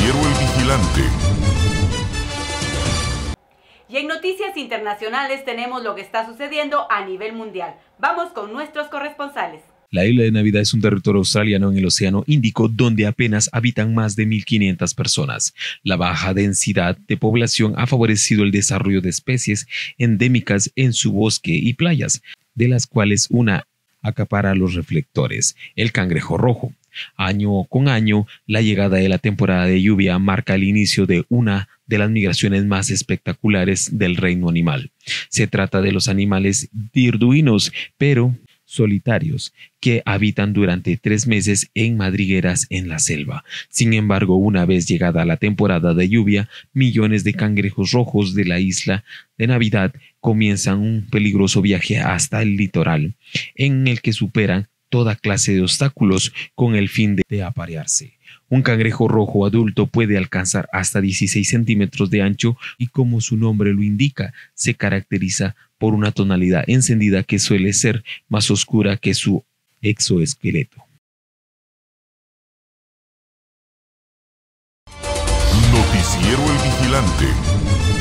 El Vigilante. Y en noticias internacionales tenemos lo que está sucediendo a nivel mundial. Vamos con nuestros corresponsales. La isla de Navidad es un territorio australiano en el Océano Índico donde apenas habitan más de 1.500 personas. La baja densidad de población ha favorecido el desarrollo de especies endémicas en su bosque y playas, de las cuales una acapara los reflectores, el cangrejo rojo, Año con año, la llegada de la temporada de lluvia marca el inicio de una de las migraciones más espectaculares del reino animal. Se trata de los animales dirduinos, pero solitarios que habitan durante tres meses en madrigueras en la selva. Sin embargo, una vez llegada la temporada de lluvia, millones de cangrejos rojos de la isla de Navidad comienzan un peligroso viaje hasta el litoral, en el que superan toda clase de obstáculos con el fin de aparearse. Un cangrejo rojo adulto puede alcanzar hasta 16 centímetros de ancho y como su nombre lo indica, se caracteriza por una tonalidad encendida que suele ser más oscura que su exoesqueleto. Noticiero El Vigilante.